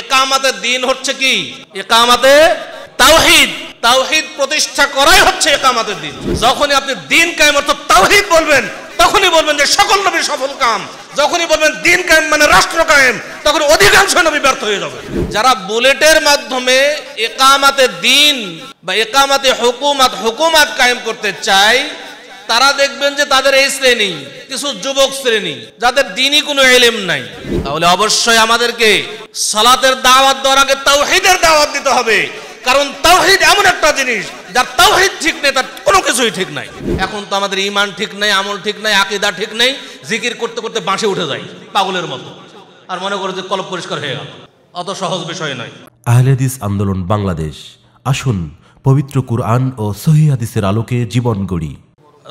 একামাতে দিন হচ্ছে কি একামাতে তাওহিদ তাওহিদ প্রতিষ্ঠা করাই হচ্ছে একামাতের দিন যখনই আপনি দিন কায়েম অর্থাৎ তাওহিদ বলবেন তখনই বলবেন যে সকল নবী সফল কাম যখনই বলবেন দিন কায়েম মানে রাষ্ট্র কায়েম তখন অধিকাংশ নবী ব্যর্থ হয়ে যাবে যারা বুলেটের মাধ্যমে একামাতে দিন বা একামাতে হুকুমাত হুকুমাত কায়েম করতে চায় তারা দেখবেন যে তাদের এই শ্রেণী কিছু যুবক শ্রেণী যাদের দিনই কোনো এলেম নাই তাহলে অবশ্যই আমাদেরকে সালাতের দাওয়াত দেওয়ার আগে তাওহিদের দাওয়াত দিতে হবে কারণ তাওহিদ এমন একটা জিনিস যার তাওহিদ ঠিক নেই তার কোনো কিছুই ঠিক নাই এখন তো আমাদের ইমান ঠিক নাই আমল ঠিক নাই আকিদা ঠিক নেই জিকির করতে করতে বাঁশে উঠে যায় পাগলের মতো আর মনে করো যে কলপ পরিষ্কার হয়ে গেল অত সহজ বিষয় নয় আহলেদিস আন্দোলন বাংলাদেশ আসুন পবিত্র কুরআন ও সহি হাদিসের আলোকে জীবন গড়ি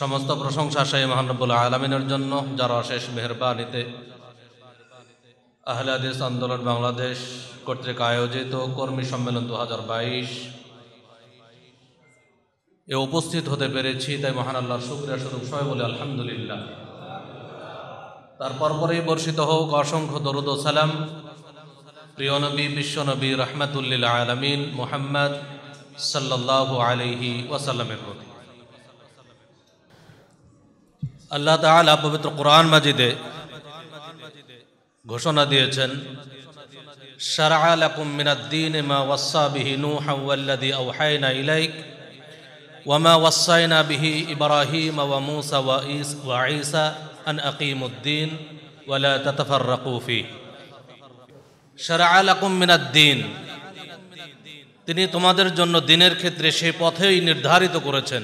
সমস্ত প্রশংসা সেই মহানবুল আলমিনের জন্য যারা অশেষ মেহরবানিতে আহলাদিস আন্দোলন বাংলাদেশ কর্তৃক আয়োজিত কর্মী সম্মেলন দু এ উপস্থিত হতে পেরেছি তাই মহান আল্লাহ শুক্রিয়া স্বরূপ সবাই বলে আলহামদুলিল্লাহ তার পরপরেই বর্ষিত হোক অসংখ্য দরুদ সালাম প্রিয় নবী নবী রহমতুল্লিল আলমিন মোহাম্মদ সাল্লাহ আলহি ওয়াসাল্লামের প্রতি আল্লাহ তালা পবিত্র কোরআন মাজিদে ঘোষণা দিয়েছেন শারআলাকুম মিনাদ দিন মা ওয়াসা বিহি নু হাউল্লাদি ইলাইক ওয়ামা ওয়াসাইনা বিহি ওয়া মুসা ওয়া ইস ওয়া ঈসা ওয়ালা তাতাফার রাকুফি শারআলাকুম মিনাদ দিন তিনি তোমাদের জন্য দিনের ক্ষেত্রে সে পথেই নির্ধারিত করেছেন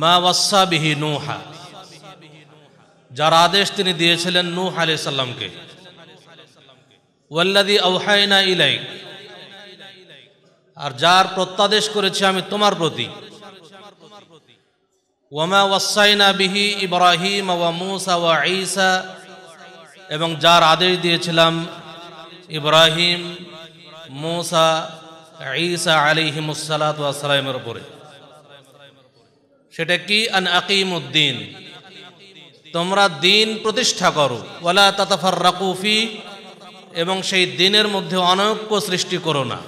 মা ওয়াসাবিহি নুহা যার আদেশ তিনি দিয়েছিলেন নূহ আলি সাল্লামকে ওয়াল্লাদি আউহাইনা ইলাই আর যার প্রত্যাদেশ করেছি আমি তোমার প্রতি ওয়ামা ওয়াসাইনা বিহি ইব্রাহিম ওয়া মুসা ওয়া ঈসা এবং যার আদেশ দিয়েছিলাম ইব্রাহিম মুসা ঈসা আলিহিমুসালাত ওয়াসালামের উপরে সেটা কি আন আকিমুদ্দিন তোমরা দিন প্রতিষ্ঠা করো ওয়ালা তাতাফার রাকুফি এবং সেই দিনের মধ্যে অনৈক্য সৃষ্টি করো না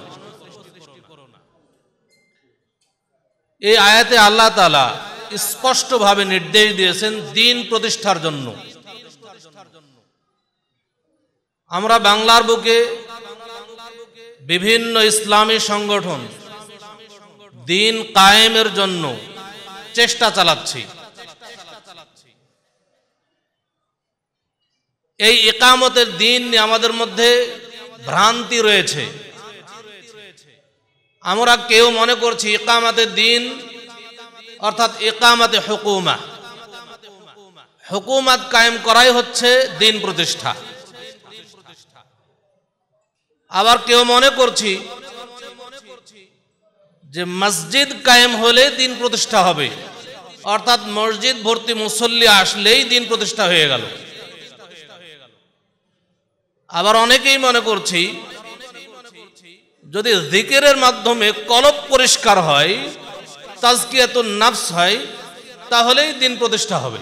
এই আয়াতে আল্লাহ তালা স্পষ্টভাবে নির্দেশ দিয়েছেন দিন প্রতিষ্ঠার জন্য আমরা বাংলার বুকে বিভিন্ন ইসলামী সংগঠন দিন কায়েমের জন্য চেষ্টা চালাচ্ছি এই একামতের দিন আমাদের মধ্যে ভ্রান্তি রয়েছে আমরা কেউ মনে করছি একামতের দিন অর্থাৎ একামতে হুকুমা হুকুমাত কায়েম করাই হচ্ছে দিন প্রতিষ্ঠা আবার কেউ মনে করছি যে মসজিদ কায়েম হলে দিন প্রতিষ্ঠা হবে অর্থাৎ মসজিদ ভর্তি মুসল্লি আসলেই দিন প্রতিষ্ঠা হয়ে গেল আবার অনেকেই মনে করছি যদি জিকেরের মাধ্যমে কলব পরিষ্কার হয় তাজকিয়াত নাফস হয় তাহলেই দিন প্রতিষ্ঠা হবে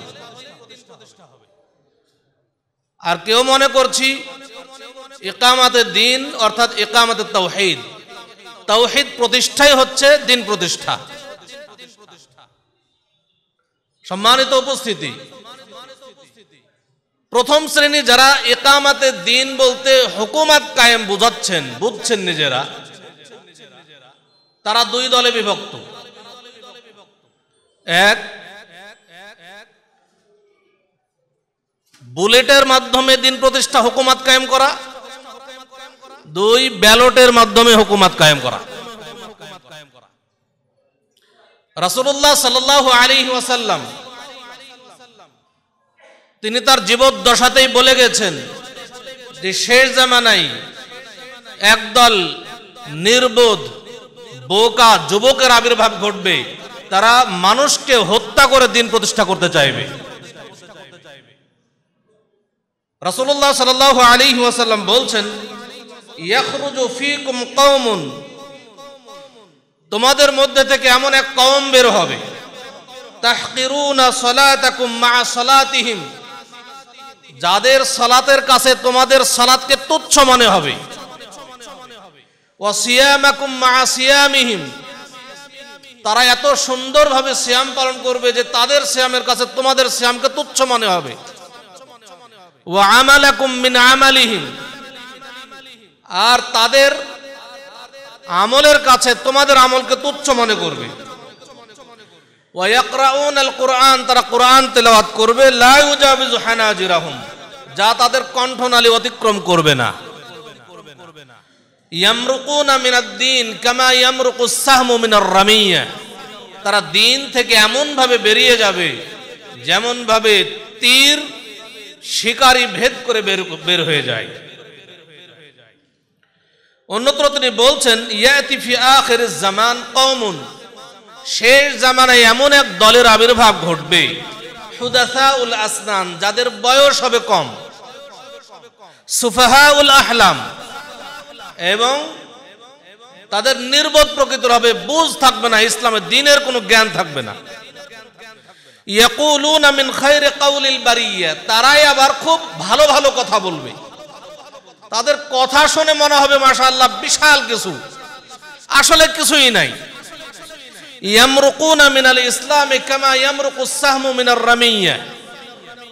আর কেউ মনে করছি একামাতে দিন অর্থাৎ একামাতে তাও তাওহিদ প্রতিষ্ঠাই হচ্ছে দিন প্রতিষ্ঠা সম্মানিত উপস্থিতি প্রথম শ্রেণী যারা একামাতে দিন বলতে হুকুমাত কায়েম বুঝাচ্ছেন বুঝছেন নিজেরা তারা দুই দলে বিভক্ত এক বুলেটের মাধ্যমে দিন প্রতিষ্ঠা হুকুমাত কায়েম করা দুই ব্যালটের মাধ্যমে হুকুমত কায়েম করা রাসুল্লাহ সাল্লাহ আলী ওয়াসাল্লাম তিনি তার দশাতেই বলে গেছেন যে শেষ জামানায় একদল নির্বোধ বোকা যুবকের আবির্ভাব ঘটবে তারা মানুষকে হত্যা করে দিন প্রতিষ্ঠা করতে চাইবে রাসুল্লাহ সাল আলী ওয়াসাল্লাম বলছেন তোমাদের মধ্যে থেকে এমন এক কম বের হবে যাদের সালাতের কাছে তোমাদের সালাতকে তুচ্ছ মনে হবে তারা এত সুন্দরভাবে শ্যাম পালন করবে যে তাদের শ্যামের কাছে তোমাদের শ্যামকে তুচ্ছ মনে হবে ও আমালাকুম মিন আমালিহিম আর তাদের আমলের কাছে তোমাদের আমলকে তুচ্ছ মনে করবে কোরআন তারা কোরআন তেলাওয়াত করবে যা তাদের কণ্ঠনালী অতিক্রম করবে না তারা দিন থেকে এমনভাবে বেরিয়ে যাবে যেমনভাবে তীর শিকারী ভেদ করে বের হয়ে যায় অন্যত্র তিনি বলছেন জামান কমুন শেষ জামানায় এমন এক দলের আবির্ভাব ঘটবে আসনান যাদের বয়স হবে কম সুফাহা উল আহলাম এবং তাদের নির্বোধ প্রকৃতির হবে বুঝ থাকবে না ইসলামের দিনের কোনো জ্ঞান থাকবে না কাউলিল তারাই আবার খুব ভালো ভালো কথা বলবে তাদের কথা শুনে মনে হবে মাশাআল্লাহ বিশাল কিছু আসলে কিছুই নাই ইয়ামরুকুনা মিনাল ইসলাম কামা ইয়ামরুকুস সাহমু মিনার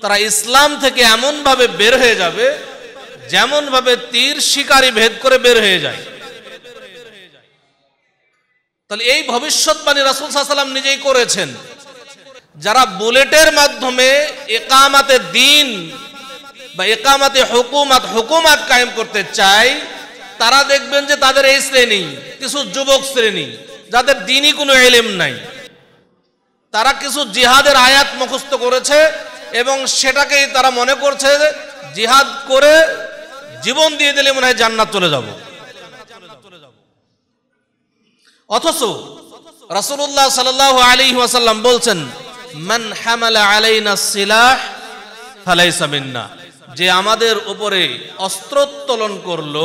তারা ইসলাম থেকে এমন ভাবে বের হয়ে যাবে যেমন ভাবে তীর শিকারি ভেদ করে বের হয়ে যায় তাহলে এই ভবিষ্যৎবাণী রাসুল সাল্লাম নিজেই করেছেন যারা বুলেটের মাধ্যমে একামাতে দিন বা একামাতে হুকুমাত হুকুমাত কায়েম করতে চায় তারা দেখবেন যে তাদের এই শ্রেণী কিছু যুবক শ্রেণী যাদের দিনই কোনো এলেম নাই তারা কিছু জিহাদের আয়াত মুখস্থ করেছে এবং সেটাকেই তারা মনে করছে জিহাদ করে জীবন দিয়ে দিলে মনে হয় জান্নাত চলে যাব অথচ রাসুল্লাহ সাল্লাহ আলী ওয়াসাল্লাম বলছেন মান হামালা আলাইনা সিলাহ ফালাইসা মিন্না যে আমাদের উপরে অস্ত্রোত্তোলন করল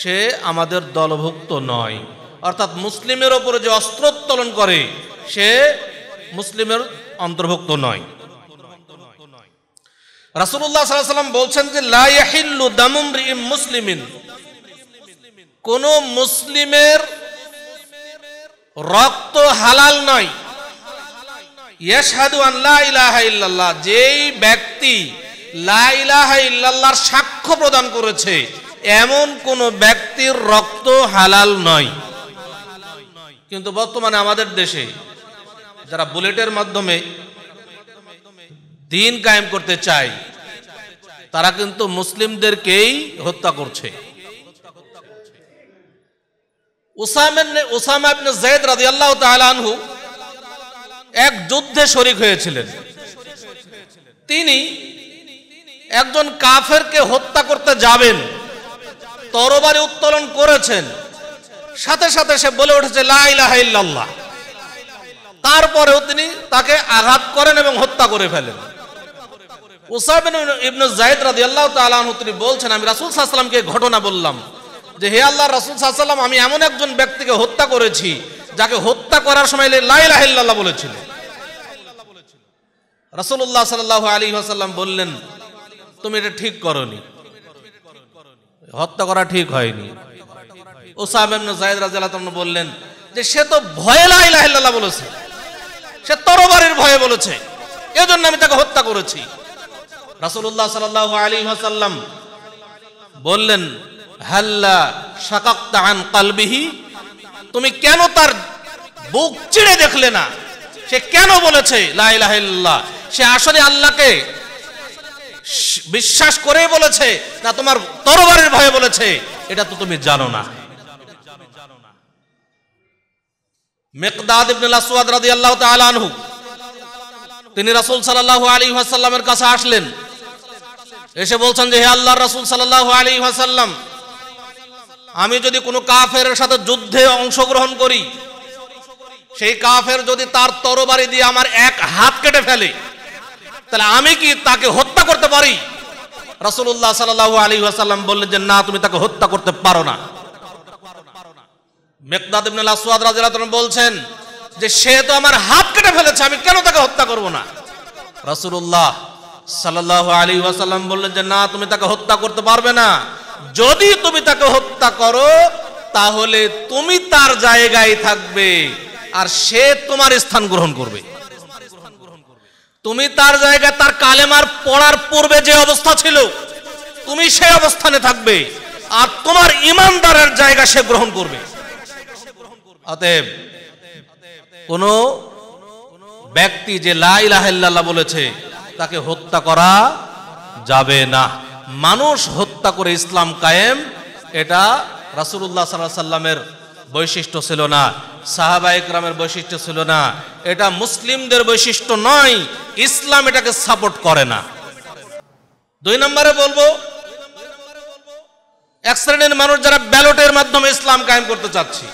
সে আমাদের দলভুক্ত নয় অর্থাৎ মুসলিমের ওপরে যে অস্ত্রোত্তোলন করে সে মুসলিমের অন্তর্ভুক্ত নয় রাসুল্লাহ সাল্লাম বলছেন যে লাইহিল্লু দামুম মুসলিমিন কোন মুসলিমের রক্ত হালাল নয় ইয়াশহাদু আল্লাহ ইলাহা ইল্লাল্লাহ যেই ব্যক্তি লাইলাহার সাক্ষ্য প্রদান করেছে এমন কোন ব্যক্তির রক্ত হালাল নয় কিন্তু বর্তমানে আমাদের দেশে যারা বুলেটের মাধ্যমে দিন কায়েম করতে চায় তারা কিন্তু মুসলিমদেরকেই হত্যা করছে এক যুদ্ধে শরিক হয়েছিলেন তিনি একজন কাফেরকে হত্যা করতে যাবেন তরবারি উত্তোলন করেছেন সাথে সাথে সে বলে উঠেছে লাইলাহাল্লাহ তারপরে তিনি তাকে আঘাত করেন এবং হত্যা করে ফেলেন আল্লাহ তিনি বলছেন আমি ঘটনা বললাম যে হে আল্লাহ আমি এমন একজন ব্যক্তিকে হত্যা করেছি যাকে হত্যা করার সময় লাইলাহাল্লাহ বলেছিল রাসুল্লাহ আলী বললেন তুমি এটা ঠিক করনি হত্যা করা ঠিক হয়নি ও সাহেব জায়দ রাজিয়াল্লাহ বললেন যে সে তো ভয়ে লাইলাহ বলেছে সে তরবারের ভয়ে বলেছে এজন্য আমি তাকে হত্যা করেছি রাসুল্লাহ সাল্লাহ আলী হাসাল্লাম বললেন হাল্লা শাকাক্তাহান কালবিহি তুমি কেন তার বুক চিড়ে দেখলে না সে কেন বলেছে লাইলাহ সে আসলে আল্লাহকে বিশ্বাস করে বলেছে না তোমার তরবারের ভয়ে বলেছে এটা তো তুমি জানো না মেকদাদ ইবনুল আসওয়াদ রাদিয়াল্লাহু তাআলা আনহু তিনি রাসূল সাল্লাল্লাহু আলাইহি ওয়াসাল্লামের কাছে আসলেন এসে বলছেন যে হে আল্লাহর রাসূল সাল্লাল্লাহু আলাইহি ওয়াসাল্লাম আমি যদি কোনো কাফের সাথে যুদ্ধে অংশগ্রহণ করি সেই কাফের যদি তার তরবারি দিয়ে আমার এক হাত কেটে ফেলে তাহলে আমি কি তাকে হত্যা করতে পারি রাসুল্লাহ সাল্লাহ আলী আসাল্লাম বললেন যে না তুমি তাকে হত্যা করতে পারো না মেকদাদ ইবনুল আসওয়াদ রাদিয়াল্লাহু বলছেন যে সে তো আমার হাত কেটে ফেলেছে আমি কেন তাকে হত্যা করব না রাসূলুল্লাহ সাল্লাল্লাহু আলাইহি ওয়াসাল্লাম বললেন যে না তুমি তাকে হত্যা করতে পারবে না যদি তুমি তাকে হত্যা করো তাহলে তুমি তার জায়গায় থাকবে আর সে তোমার স্থান গ্রহণ করবে তুমি তার জায়গায় তার কালেমার পড়ার পূর্বে যে অবস্থা ছিল তুমি সে অবস্থানে থাকবে আর তোমার ইমানদারের জায়গা সে গ্রহণ করবে অতএব কোন ব্যক্তি যে লাইলাহাল্লাহ বলেছে তাকে হত্যা করা যাবে না মানুষ হত্যা করে ইসলাম কায়েম এটা রাসুল্লাহ সাল্লাহ সাল্লামের বৈশিষ্ট্য ছিল না সাহাবায়করামের বৈশিষ্ট্য ছিল না এটা মুসলিমদের বৈশিষ্ট্য নয় ইসলাম এটাকে সাপোর্ট করে না দুই নম্বরে বলবো এক শ্রেণীর মানুষ যারা ব্যালটের মাধ্যমে ইসলাম কায়েম করতে চাচ্ছি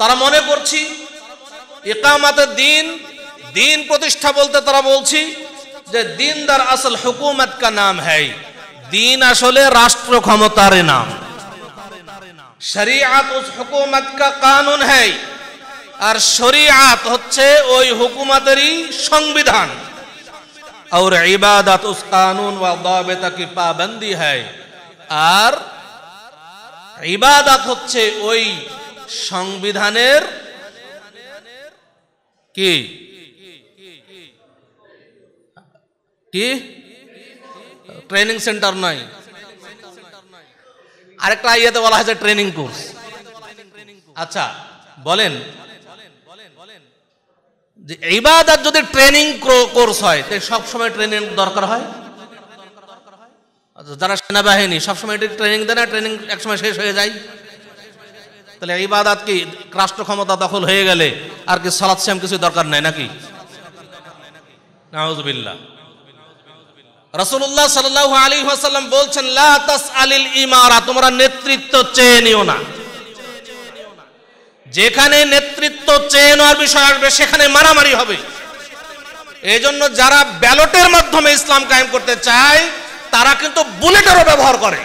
তারা মনে করছি একামাতের দিন দিন প্রতিষ্ঠা বলতে তারা বলছি যে দিনদার আসল হুকুমত কা নাম হ্যায় দিন আসলে রাষ্ট্র ক্ষমতার নাম শরিয়াত উস হুকুমত কা কানুন হ্যায় আর শরিয়াত হচ্ছে ওই হুকুমতেরই সংবিধান আর ইবাদত উস কানুন ওয়া দাবিত কি পাবন্দি হ্যায় আর ইবাদত হচ্ছে ওই সংবিধানের কি কি ট্রেনিং সেন্টার নয় আরেকটা আইয়াতে বলা হয়েছে ট্রেনিং কোর্স আচ্ছা বলেন যে ইবাদত যদি ট্রেনিং কোর্স হয় সব সময় ট্রেনিং দরকার হয় আচ্ছা, যারা সেনাবাহিনী সবসময় এটি ট্রেনিং দেয় না ট্রেনিং একসময় শেষ হয়ে যায় তাহলে ইবাদত কি রাষ্ট্র ক্ষমতা দখল হয়ে গেলে আর কি সালাদ শ্যাম কিছু দরকার নাই নাকি নাউজবিল্লা রসুল্লাহ সাল্লাহ আলী হাসাল্লাম বলছেন লাস আলিল ইমারা তোমরা নেতৃত্ব চেয়ে নিও না যেখানে নেতৃত্ব চেয়ে নেওয়ার বিষয় আসবে সেখানে মারামারি হবে এই জন্য যারা ব্যালটের মাধ্যমে ইসলাম কায়েম করতে চায় তারা কিন্তু বুলেটেরও ব্যবহার করে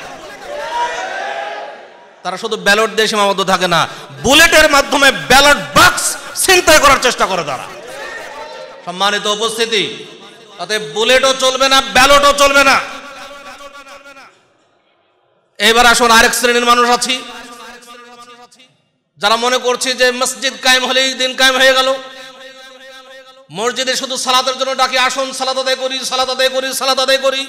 তারা শুধু ব্যালট দিয়ে সীমাবদ্ধ থাকে না বুলেটের মাধ্যমে ব্যালট বাক্স ছিনতাই করার চেষ্টা করে তারা সম্মানিত উপস্থিতি তাতে বুলেটও চলবে না ব্যালটও চলবে না এবার আসুন আরেক শ্রেণীর মানুষ আছি যারা মনে করছে যে মসজিদ কায়েম হলেই দিন কায়েম হয়ে গেল মসজিদে শুধু সালাতের জন্য ডাকি আসুন সালাত আদায় করি সালাত আদায় করি সালাত আদায় করি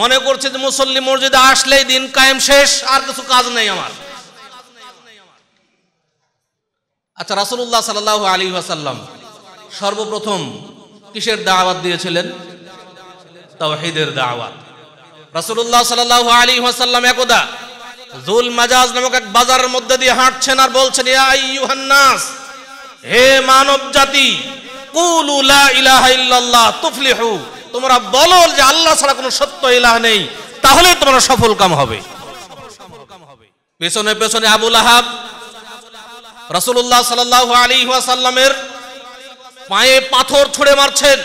মনে করছে যে মুসল্লি মসজিদে আসলেই দিন কায়েম শেষ আর কিছু কাজ নেই আমার আচ্ছা রাসুল্লাহ সাল্লাহ আলী সর্বপ্রথম কিসের দাওয়াত দিয়েছিলেন তাওহীদের দাওয়াত রাসূলুল্লাহ সাল্লাল্লাহু আলাইহি ওয়াসাল্লাম একদা জুল মাজাজ নামক এক বাজারের মধ্যে দিয়ে হাঁটছেন আর বলছেন ইয়া আইয়ুহান নাস হে মানব জাতি কুলু লা ইলাহা ইল্লাল্লাহ তুফলিহু তোমরা বলো যে আল্লাহ ছাড়া কোনো সত্য ইলাহ নেই তাহলে তোমরা সফল কাম হবে পেছনে পেছনে আবুল লাহাব রাসূলুল্লাহ সাল্লাল্লাহু আলাইহি ওয়াসাল্লামের পায়ে পাথর ছুড়ে মারছেন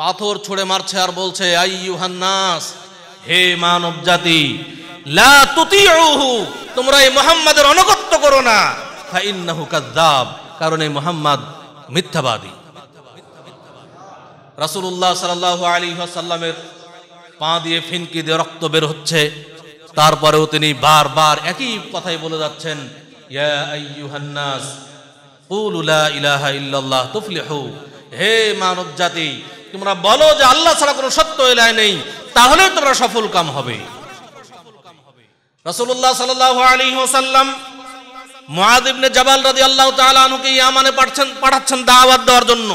পাথর ছুড়ে মারছে আর বলছে আইহান্নাস হে মানব জাতি তোমরা এই মোহাম্মদের অনগত্য করো না কাদ্দাব কারণ এই মোহাম্মদ মিথ্যাবাদী রাসুল্লাহ সাল্লাহ আলী সাল্লামের পা দিয়ে ফিনকি দিয়ে রক্ত বের হচ্ছে তারপরেও তিনি বারবার একই কথাই বলে যাচ্ছেন ইয়া আইয়ুহান্নাস কুলুলা ইলাহা ইল্লাল্লাহ তুফলিহু হে মানব জাতি তোমরা বলো যে আল্লাহ ছাড়া কোনো সত্য এলায় নেই তাহলে তোমরা সফল কাম হবে রসুল্লাহ সাল্লাহ আলী ওসাল্লাম মহাদিবনে জাবাল রাজি আল্লাহ তালুকে ইয়ামানে পাঠাচ্ছেন পাঠাচ্ছেন দাওয়াত দেওয়ার জন্য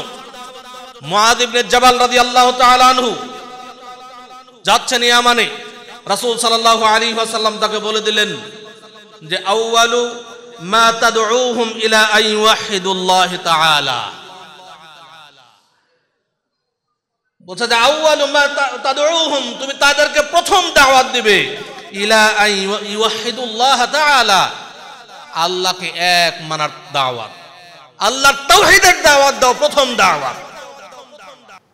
মহাদিবনে জাবাল রাজি আল্লাহ তালু যাচ্ছেন ইয়ামানে রাসুল সাল্লাল্লাহু আলী ওসাল্লাম তাকে বলে দিলেন যে আউ্বালু মা তাদউহুম ইলা আই ওয়াহিদুল্লাহ তাআলা বলছে যে আউয়াল মা তাদউহুম তুমি তাদেরকে প্রথম দাওয়াত দিবে ইলা আই ইওয়াহিদুল্লাহ তাআলা আল্লাহকে এক মানার দাওয়াত আল্লাহ তাওহীদের দাওয়াত দাও প্রথম দাওয়াত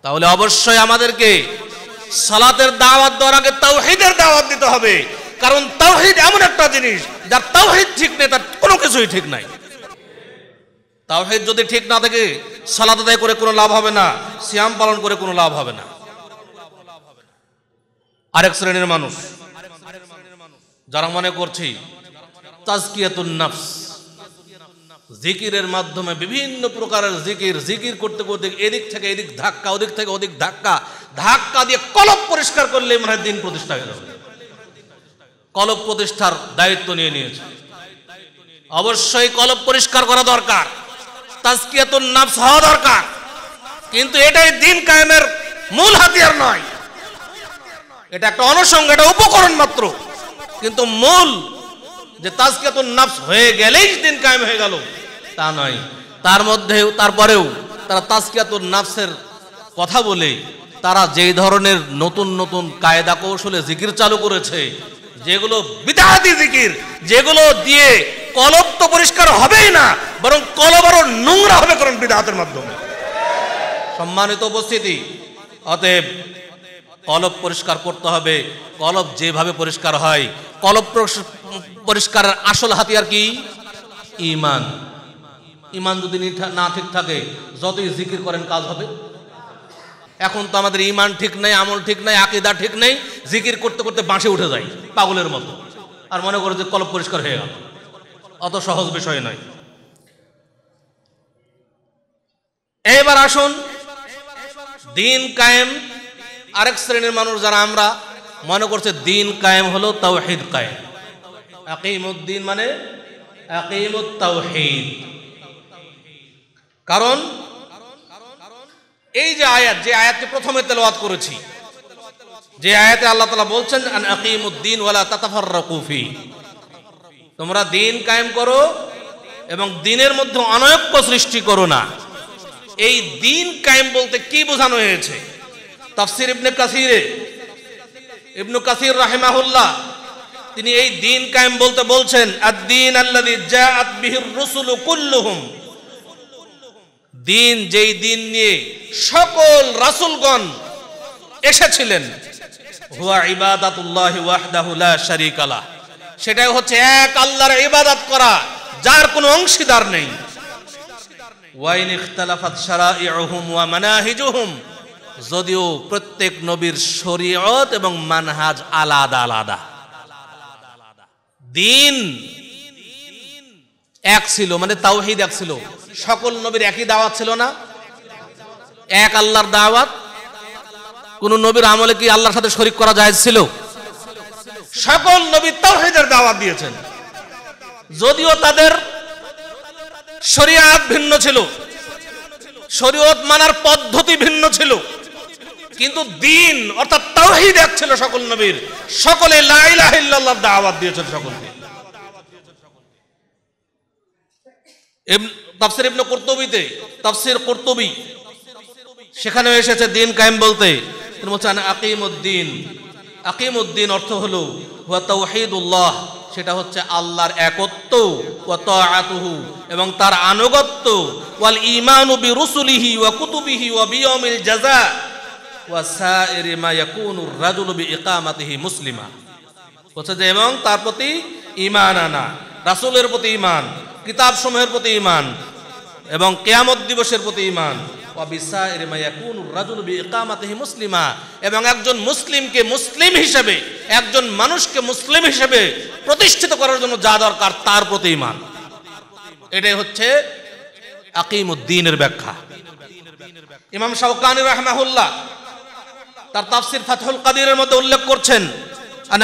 তাহলে অবশ্যই আমাদেরকে সালাতের দাওয়াত দেওয়ার আগে তাওহীদের দাওয়াত দিতে হবে কারণ তাওহিদ এমন একটা জিনিস যার তাওহিদ ঠিক নেই তার কোনো কিছুই ঠিক নাই তাওহিদ যদি ঠিক না থাকে সালাদ আদায় করে কোনো লাভ হবে না সিয়াম পালন করে কোনো লাভ হবে না আরেক শ্রেণীর মানুষ যারা মনে করছি তাজকিয়াতুন নাফস জিকিরের মাধ্যমে বিভিন্ন প্রকারের জিকির জিকির করতে করতে এদিক থেকে এদিক ধাক্কা ওদিক থেকে ওদিক ধাক্কা ধাক্কা দিয়ে কলপ পরিষ্কার করলে মনে হয় দিন প্রতিষ্ঠা হয়ে যাবে কলব প্রতিষ্ঠার দায়িত্ব নিয়ে নিয়েছে অবশ্যই কলব পরিষ্কার করা দরকার তাজকিয়াতুন নাফস হওয়া দরকার কিন্তু এটাই দিন কায়েমের মূল হাতিয়ার নয় এটা একটা অনুষঙ্গ এটা উপকরণ মাত্র কিন্তু মূল যে তাজকিয়াতুন নাফস হয়ে গেলেই দিন কায়েম হয়ে গেল তা নয় তার মধ্যেও তারপরেও তারা তাজকিয়াতুন নাফসের কথা বলে তারা যেই ধরনের নতুন নতুন কায়দা কৌশলে জিকির চালু করেছে যেগুলো বিদাতি জিকির যেগুলো দিয়ে কলব তো পরিষ্কার হবেই না বরং কলব আরো নোংরা হবে কারণ বিদাতের মাধ্যমে সম্মানিত উপস্থিতি অতএব কলব পরিষ্কার করতে হবে কলব যেভাবে পরিষ্কার হয় কলব পরিষ্কারের আসল হাতিয়ার কি ইমান ইমান যদি না ঠিক থাকে যতই জিকির করেন কাজ হবে এখন তো আমাদের ইমান ঠিক নাই আমল ঠিক নাই আকিদা ঠিক নেই জিকির করতে করতে বাঁশে উঠে যাই পাগলের মতো আর মনে করো যে কলপ পরিষ্কার হয়ে গেল অত সহজ বিষয় নয় এবার আসুন দিন কায়েম আরেক শ্রেণীর মানুষ যারা আমরা মনে করছে দিন কায়েম হলো তাওহিদ কায়েম আকিমুদ্দিন মানে আকিমুত তাওহিদ কারণ এই যে আয়াত যে আয়াতটি প্রথমে তেলাওয়াত করেছি যে আয়াতে আল্লাহ তালা বলছেন রকুফি তোমরা দিন কায়েম করো এবং দিনের মধ্যে অনৈক্য সৃষ্টি করো না এই দিন কায়েম বলতে কি বোঝানো হয়েছে তাফসির ইবনে কাসিরে ইবনু কাসির রাহেমাহুল্লাহ তিনি এই দিন কায়েম বলতে বলছেন আদিন আল্লাহ জা আত রসুল কুল্লুহুম দিন যেই দিন নিয়ে সকল রাসুলগণ এসেছিলেন হুয়া সেটাই হচ্ছে এক আল্লাহর ইবাদত করা যার কোনো অংশীদার নেই ওয়াইন ওয়া যদিও প্রত্যেক নবীর শরীয়ত এবং মানহাজ আলাদা আলাদা দিন এক ছিল মানে তাওহিদ এক ছিল সকল নবীর একই দাওয়াত ছিল না এক আল্লাহর দাওয়াত কোন নবীর আমলে কি আল্লাহর সাথে শরিক করা যায় ছিল সকল নবী তাওহিদের দাওয়াত দিয়েছেন যদিও তাদের শরিয়াত ভিন্ন ছিল শরীয়ত মানার পদ্ধতি ভিন্ন ছিল কিন্তু দিন অর্থাৎ তাওহিদ এক ছিল সকল নবীর সকলে লাইলাহ দাওয়াত দিয়েছেন সকলকে তাফসির ইবনে কর্তবীতে তাফসির কর্তবী সেখানে এসেছে দিন কায়েম বলতে তিনি বলছেন আকিম উদ্দিন আকিম অর্থ হলো হুয়া তাওহীদুল্লাহ সেটা হচ্ছে আল্লাহর একত্ব ওয়া তাআতুহু এবং তার আনুগত্য ওয়াল ঈমানু বিরুসুলিহি ওয়া কুতুবিহি ওয়া বিয়াউমিল জাযা ওয়া সাইরি মা ইয়াকুনুর রাজুলু বিইকামাতিহি মুসলিমা বলছে যে এবং তার প্রতি ঈমান আনা রাসুলের প্রতি ইমান সমূহের প্রতি ইমান এবং কেয়ামত দিবসের প্রতি ইমান মুসলিমা এবং একজন মুসলিমকে মুসলিম হিসেবে একজন মানুষকে মুসলিম হিসেবে প্রতিষ্ঠিত করার জন্য যা দরকার তার প্রতি ইমান এটাই হচ্ছে আকিমুদ্দিনের ব্যাখ্যা ইমাম শাহকানি রাহমাহুল্লাহ তার তাফসির ফাতহুল কাদিরের মধ্যে উল্লেখ করছেন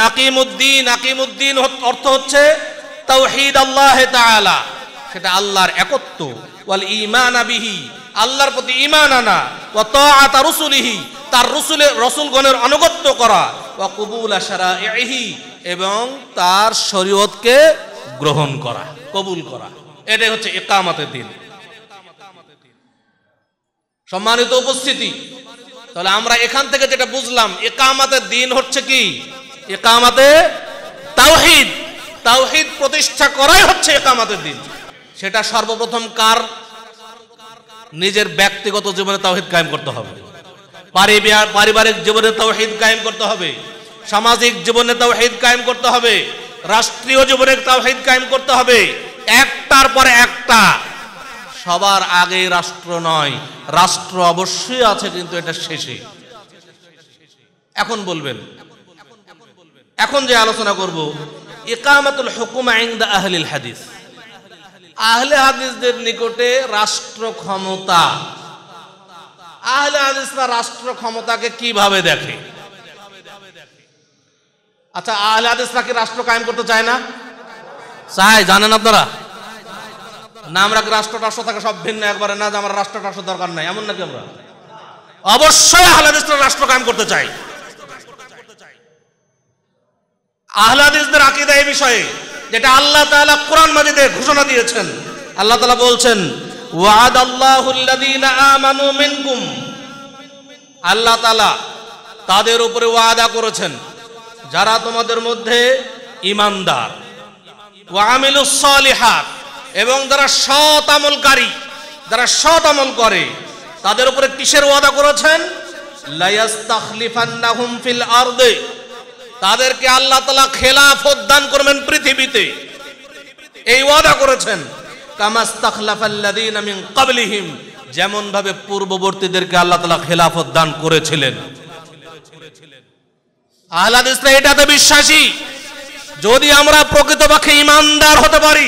আকিমুদ্দিন আকিমুদ্দিন অর্থ হচ্ছে তাওহিদ আল্লাহ তাআলা সেটা আল্লাহর একত্ব ওয়াল ঈমান বিহি আল্লাহর প্রতি ঈমান আনা ওয়া তাআত রাসূলিহি তার অনুগত্য করা ওয়া কবুল এবং তার শরীয়তকে গ্রহণ করা কবুল করা এটাই হচ্ছে একামাতের দিন সম্মানিত উপস্থিতি তাহলে আমরা এখান থেকে যেটা বুঝলাম একামাতের দিন হচ্ছে কি একামাতে তাওহিদ তাওহিদ প্রতিষ্ঠা করাই হচ্ছে একামাতের দিন সেটা সর্বপ্রথম কার নিজের ব্যক্তিগত জীবনে তাওহিদ কায়েম করতে হবে পারিবারিক জীবনে তাওহিদ কায়েম করতে হবে সামাজিক জীবনে তাওহিদ কায়েম করতে হবে রাষ্ট্রীয় জীবনে তাওহিদ কায়েম করতে হবে একটার পরে একটা সবার আগে রাষ্ট্র নয় রাষ্ট্র অবশ্যই আছে কিন্তু এটা শেষে এখন বলবেন এখন যে আলোচনা করব ইকামাতুল আইন ইংদা আহলিল হাদিস আহলে হাদিসদের নিকটে রাষ্ট্র ক্ষমতা আহলে হাদিসরা রাষ্ট্র ক্ষমতাকে কিভাবে দেখে আচ্ছা আহলে হাদিসরা কি রাষ্ট্র কায়েম করতে চায় না চায় জানেন আপনারা না আমরা রাষ্ট্র রাষ্ট্র থাকে সব ভিন্ন একবারে না যে আমরা রাষ্ট্র রাষ্ট্র দরকার নাই এমন নাকি আমরা অবশ্যই আহলে হাদিসরা রাষ্ট্র কায়েম করতে চাই আহলাদিসদের আকিদা এই বিষয়ে যেটা আল্লাহ তাআলা কোরআন মাজিদে ঘোষণা দিয়েছেন আল্লাহ তাআলা বলছেন ওয়াদ আল্লাহুল্লাযীনা আমানু মিনকুম আল্লাহ তাআলা তাদের উপরে ওয়াদা করেছেন যারা তোমাদের মধ্যে ইমানদার ওয়ামিলুস সালিহাত এবং যারা সৎ আমলকারী যারা সৎ আমল করে তাদের উপরে কিসের ওয়াদা করেছেন লায়াস্তাখলিফান্নাহুম ফিল আরদে তাদেরকে আল্লাহ তালা খেলাফত দান করবেন পৃথিবীতে এই ওয়াদা করেছেন কাবলিহিম যেমন ভাবে পূর্ববর্তীদেরকে আল্লাহ তালা খেলাফত দান করেছিলেন আহ্লাদ ইসলাম এটাতে বিশ্বাসী যদি আমরা প্রকৃতপক্ষে ইমানদার হতে পারি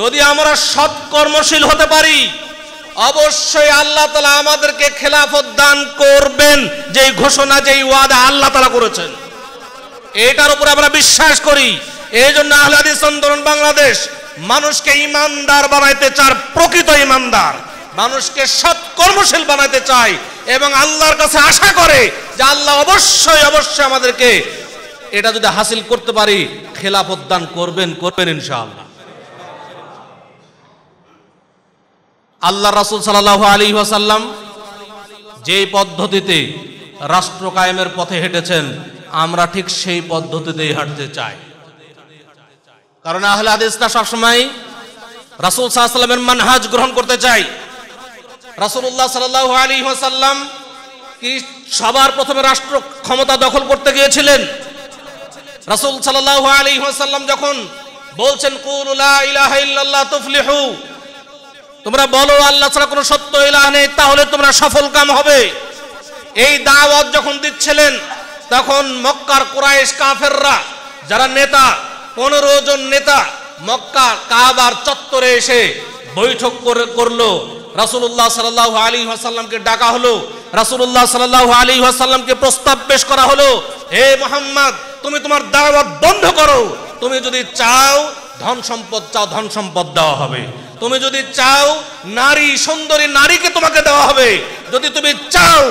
যদি আমরা সৎকর্মশীল হতে পারি অবশ্যই আল্লাহ তালা আমাদেরকে খেলাফত দান করবেন যেই ঘোষণা যেই ওয়াদা আল্লাহ তালা করেছেন এটার উপরে আমরা বিশ্বাস করি এই জন্য আহলাদিস আন্দোলন বাংলাদেশ মানুষকে ইমানদার বানাইতে চার প্রকৃত ইমানদার মানুষকে সৎ কর্মশীল বানাইতে চায় এবং আল্লাহর কাছে আশা করে যে আল্লাহ অবশ্যই অবশ্যই আমাদেরকে এটা যদি হাসিল করতে পারি খেলাফত দান করবেন করবেন ইনশাআল্লাহ আল্লাহ রাসুল সাল্লাহ আলী ওয়াসাল্লাম যে পদ্ধতিতে রাষ্ট্র কায়েমের পথে হেঁটেছেন আমরা ঠিক সেই পদ্ধতিতেই হাঁটতে চাই কারণ আহলে আদেশরা সবসময় রাসুল সাহাশাল্লামের মানহাজ গ্রহণ করতে চাই রাসুল্লাহ সাল্লাহ আলী সাল্লাম কি সবার প্রথমে রাষ্ট্র ক্ষমতা দখল করতে গিয়েছিলেন রাসুল সাল্লাহ আলী সাল্লাম যখন বলছেন তুফলিহু তোমরা বলো আল্লাহ ছাড়া কোনো সত্য ইলাহ নেই তাহলে তোমরা সফল কাম হবে এই দাওয়াত যখন দিচ্ছিলেন তখন মক্কার কুরাইশ কাফেররা যারা নেতা পনেরো জন নেতা মক্কা কাবার চত্বরে এসে বৈঠক করলো রাসুল্লাহ সাল্লাহ আলী আসাল্লামকে ডাকা হলো রাসুল্লাহ সাল্লাহ আলী আসাল্লামকে প্রস্তাব পেশ করা হলো হে মোহাম্মদ তুমি তোমার দাওয়াত বন্ধ করো তুমি যদি চাও ধন সম্পদ চাও ধন সম্পদ দেওয়া হবে তুমি যদি চাও নারী সুন্দরী নারীকে তোমাকে দেওয়া হবে যদি তুমি চাও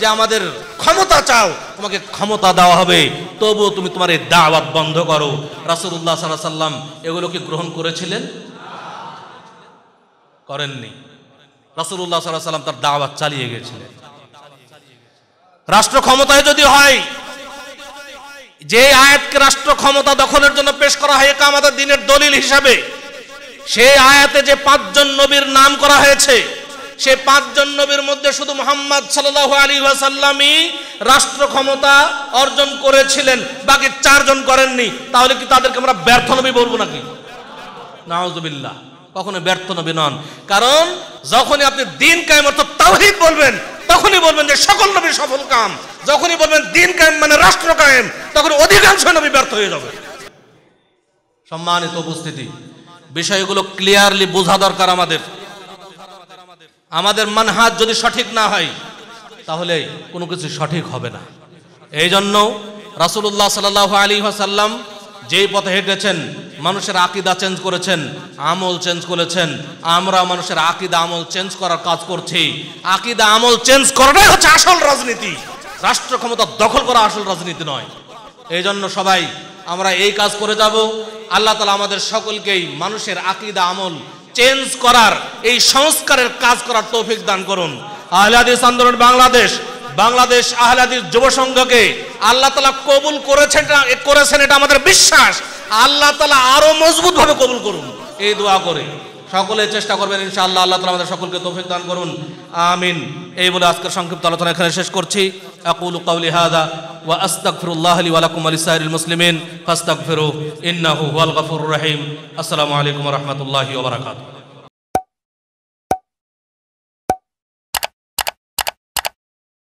যে আমাদের ক্ষমতা চাও তোমাকে ক্ষমতা দেওয়া হবে তবুও তুমি তোমার এই দাওয়াত বন্ধ করো রাসুল্লাহ সাল্লাহ সাল্লাম কি গ্রহণ করেছিলেন করেননি রাসুল্লাহ সাল্লাহ সাল্লাম তার দাওয়াত চালিয়ে গেছিলেন রাষ্ট্র ক্ষমতায় যদি হয় যে আয়াতকে রাষ্ট্র ক্ষমতা দখলের জন্য পেশ করা হয় আমাদের দিনের দলিল হিসাবে সেই আয়াতে যে পাঁচজন নবীর নাম করা হয়েছে সে পাঁচজন নবীর মধ্যে শুধু মোহাম্মদ সাল্লাহ আলী ওয়াসাল্লামই রাষ্ট্র ক্ষমতা অর্জন করেছিলেন বাকি চারজন করেননি তাহলে কি তাদেরকে আমরা ব্যর্থ নবী বলবো নাকি নাউজবিল্লা কখনো ব্যর্থ নবী নন কারণ যখনই আপনি দিন কায়েম অর্থাৎ তাওহিদ বলবেন তখনই বলবেন যে সকল নবী সফল কাম যখনই বলবেন দিন কায়েম মানে রাষ্ট্র কায়েম তখন অধিকাংশ নবী ব্যর্থ হয়ে যাবে সম্মানিত উপস্থিতি বিষয়গুলো ক্লিয়ারলি বোঝা দরকার আমাদের আমাদের মানহাত যদি সঠিক না হয় তাহলে কোনো কিছু সঠিক হবে না এই জন্য রাসুল্লাহ সাল আলী সাল্লাম যেই পথে হেঁটেছেন মানুষের আকিদা চেঞ্জ করেছেন আমল চেঞ্জ করেছেন আমরা মানুষের আকিদা আমল চেঞ্জ করার কাজ করছি আকিদা আমল চেঞ্জ করাটাই হচ্ছে আসল রাজনীতি রাষ্ট্র ক্ষমতা দখল করা আসল রাজনীতি নয় এই জন্য সবাই আমরা এই কাজ করে যাব আল্লাহ তালা আমাদের সকলকেই মানুষের আকিদা আমল চেঞ্জ করার এই সংস্কারের কাজ করার তৌফিক দান করুন আহলাদিস আন্দোলন বাংলাদেশ বাংলাদেশ আহলাদিস যুব সংঘকে আল্লাহ তালা কবুল করেছেন করেছেন এটা আমাদের বিশ্বাস আল্লাহ তালা আরো মজবুতভাবে কবুল করুন এই দোয়া করে সকলে চেষ্টা করবেন ইনশাআল্লাহ আল্লাহ তালা আমাদের সকলকে তৌফিক দান করুন আমিন এই বলে আজকের সংক্ষিপ্ত আলোচনা এখানে শেষ করছি আকুল কাউলি হাদা ওয়া আস্তাগফিরুল্লাহ লি ওয়া লাকুম আলি সাইরিল মুসলিমিন ফাস্তাগফিরু ইন্নাহু হুয়াল গাফুরুর রহিম আসসালামু আলাইকুম ওয়া রাহমাতুল্লাহি ওয়া বারাকাতুহু